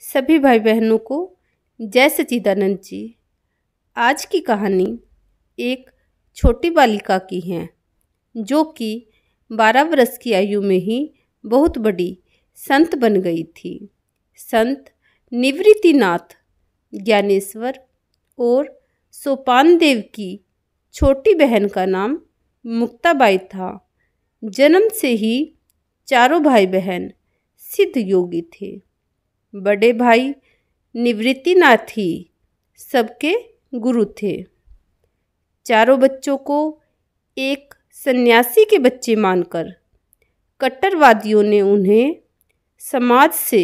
सभी भाई बहनों को जय सचिदानंद जी आज की कहानी एक छोटी बालिका की है जो कि बारह वर्ष की आयु में ही बहुत बड़ी संत बन गई थी संत निवृत्तिनाथ ज्ञानेश्वर और सोपान देव की छोटी बहन का नाम मुक्ताबाई था जन्म से ही चारों भाई बहन सिद्ध योगी थे बड़े भाई निवृत्तिनाथ ही सबके गुरु थे चारों बच्चों को एक सन्यासी के बच्चे मानकर कट्टरवादियों ने उन्हें समाज से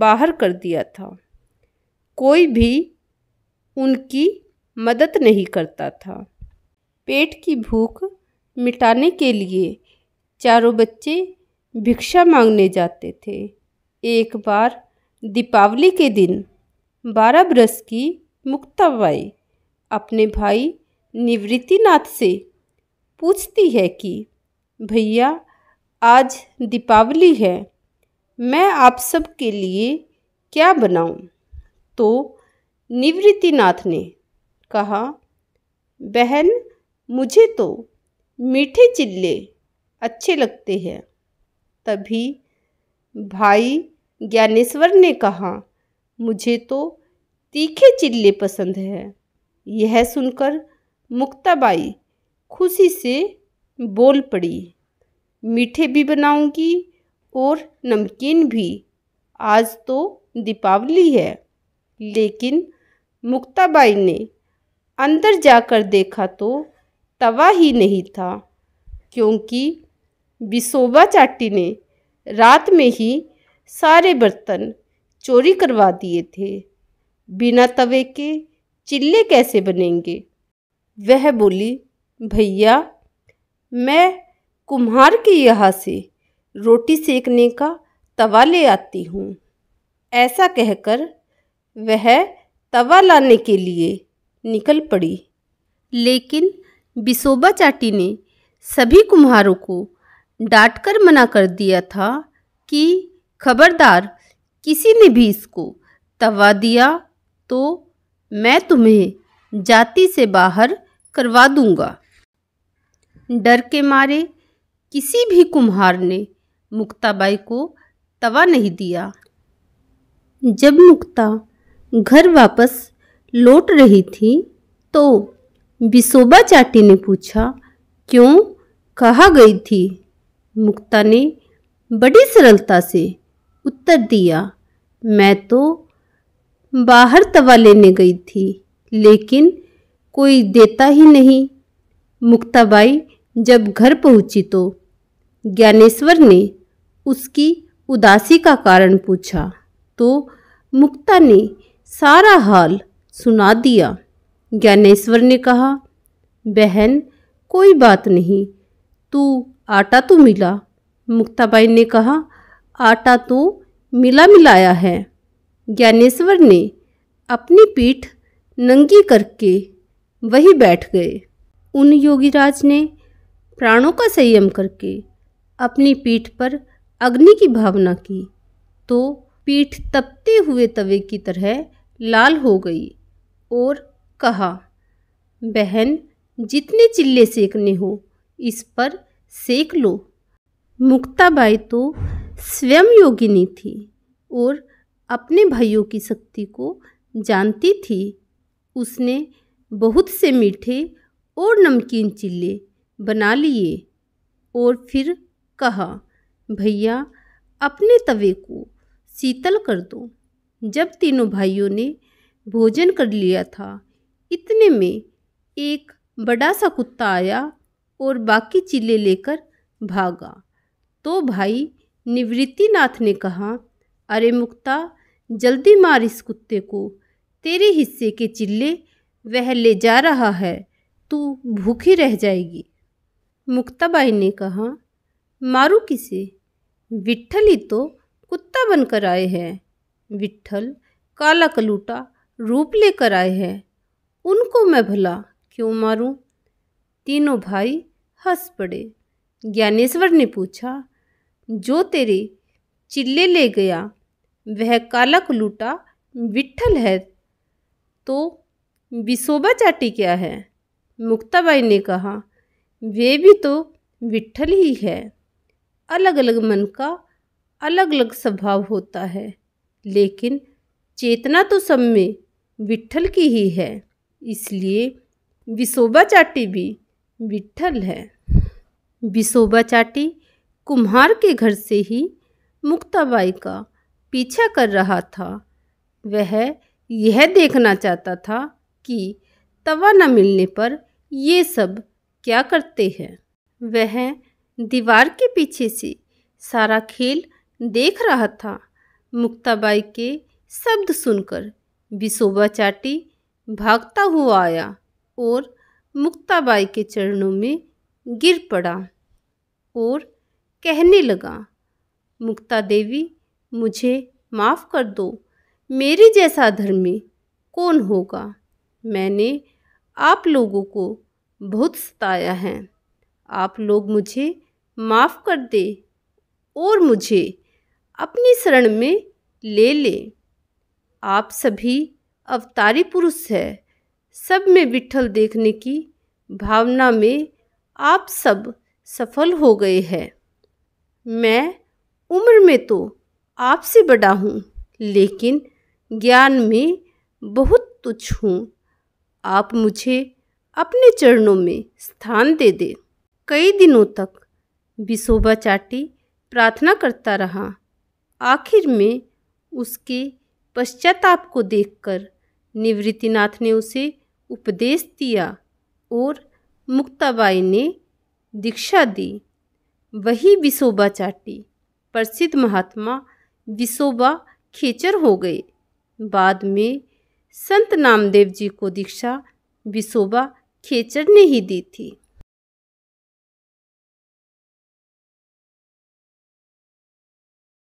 बाहर कर दिया था कोई भी उनकी मदद नहीं करता था पेट की भूख मिटाने के लिए चारों बच्चे भिक्षा मांगने जाते थे एक बार दीपावली के दिन बारह बरस की मुक्ताबाई अपने भाई निवृत्तिनाथ से पूछती है कि भैया आज दीपावली है मैं आप सब के लिए क्या बनाऊं? तो निवृत्तिनाथ ने कहा बहन मुझे तो मीठे चिल्ले अच्छे लगते हैं तभी भाई ज्ञानेश्वर ने कहा मुझे तो तीखे चिल्ले पसंद है यह सुनकर मुक्ताबाई खुशी से बोल पड़ी मीठे भी बनाऊंगी और नमकीन भी आज तो दीपावली है लेकिन मुक्ताबाई ने अंदर जाकर देखा तो तवा ही नहीं था क्योंकि बिसोबा चाटी ने रात में ही सारे बर्तन चोरी करवा दिए थे बिना तवे के चिल्ले कैसे बनेंगे वह बोली भैया मैं कुम्हार के यहाँ से रोटी सेकने का तवा ले आती हूँ ऐसा कहकर वह तवा लाने के लिए निकल पड़ी लेकिन बिसोबा चाटी ने सभी कुम्हारों को डांटकर मना कर दिया था कि खबरदार किसी ने भी इसको तवा दिया तो मैं तुम्हें जाति से बाहर करवा दूंगा डर के मारे किसी भी कुम्हार ने मुक्ताबाई को तवा नहीं दिया जब मुक्ता घर वापस लौट रही थी तो बिसोबा चाटी ने पूछा क्यों कहा गई थी मुक्ता ने बड़ी सरलता से उत्तर दिया मैं तो बाहर तवा लेने गई थी लेकिन कोई देता ही नहीं मुक्ताबाई जब घर पहुंची तो ज्ञानेश्वर ने उसकी उदासी का कारण पूछा तो मुक्ता ने सारा हाल सुना दिया ज्ञानेश्वर ने कहा बहन कोई बात नहीं तू आटा तो मिला मुक्ताबाई ने कहा आटा तो मिला मिलाया है ज्ञानेश्वर ने अपनी पीठ नंगी करके वही बैठ गए उन योगीराज ने प्राणों का संयम करके अपनी पीठ पर अग्नि की भावना की तो पीठ तपते हुए तवे की तरह लाल हो गई और कहा बहन जितने चिल्ले सेकने हो इस पर सेक लो मुक्ताबाई तो स्वयं योगिनी थी और अपने भाइयों की शक्ति को जानती थी उसने बहुत से मीठे और नमकीन चिल्ले बना लिए और फिर कहा भैया अपने तवे को शीतल कर दो जब तीनों भाइयों ने भोजन कर लिया था इतने में एक बड़ा सा कुत्ता आया और बाकी चिल्ले लेकर भागा तो भाई निवृत्तिनाथ ने कहा अरे मुक्ता जल्दी मार इस कुत्ते को तेरे हिस्से के चिल्ले वह ले जा रहा है तू भूखी रह जाएगी मुक्ताबाई ने कहा मारू किसे विट्ठल ही तो कुत्ता बनकर आए हैं विट्ठल काला कलूटा रूप लेकर आए हैं उनको मैं भला क्यों मारूं? तीनों भाई हंस पड़े ज्ञानेश्वर ने पूछा जो तेरे चिल्ले ले गया वह कालक लूटा विठल है तो विशोभा चाटी क्या है मुक्ताबाई ने कहा वे भी तो विठल ही है अलग अलग मन का अलग अलग स्वभाव होता है लेकिन चेतना तो सब में विठल की ही है इसलिए विशोभा चाटी भी विठल है विशोभा चाटी कुम्हार के घर से ही मुक्ताबाई का पीछा कर रहा था वह यह देखना चाहता था कि तवा न मिलने पर ये सब क्या करते हैं वह दीवार के पीछे से सारा खेल देख रहा था मुक्ताबाई के शब्द सुनकर विशोभा चाटी भागता हुआ आया और मुक्ताबाई के चरणों में गिर पड़ा और कहने लगा मुक्ता देवी मुझे माफ़ कर दो मेरे जैसा धर्मी कौन होगा मैंने आप लोगों को बहुत सताया है आप लोग मुझे माफ़ कर दे और मुझे अपनी शरण में ले ले आप सभी अवतारी पुरुष है सब में विठल देखने की भावना में आप सब सफल हो गए हैं मैं उम्र में तो आपसे बड़ा हूँ लेकिन ज्ञान में बहुत तुच्छ हूँ आप मुझे अपने चरणों में स्थान दे दे कई दिनों तक बिसोबा चाटी प्रार्थना करता रहा आखिर में उसके पश्चाताप को देखकर निवृत्तिनाथ ने उसे उपदेश दिया और मुक्ताबाई ने दीक्षा दी वही विसोबा चाटी प्रसिद्ध महात्मा विसोबा खेचर हो गए बाद में संत नामदेव जी को दीक्षा विसोबा खेचर ने ही दी थी